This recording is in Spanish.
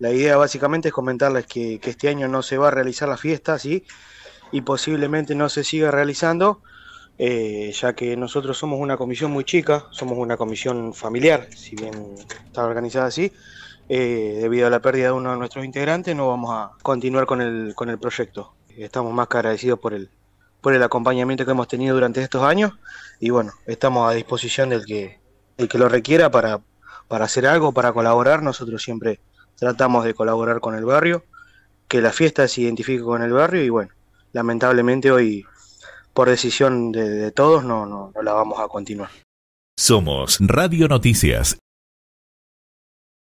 La idea básicamente es comentarles que, este año no se va a realizar la fiesta, ¿sí? Y posiblemente no se siga realizando, eh, ya que nosotros somos una comisión muy chica, somos una comisión familiar, si bien está organizada así. Eh, debido a la pérdida de uno de nuestros integrantes, no vamos a continuar con el, con el proyecto. Estamos más que agradecidos por el, por el acompañamiento que hemos tenido durante estos años y bueno, estamos a disposición del que, el que lo requiera para, para hacer algo, para colaborar. Nosotros siempre tratamos de colaborar con el barrio, que la fiesta se identifique con el barrio y bueno, lamentablemente hoy por decisión de, todos no, no, no la vamos a continuar. Somos Radio Noticias.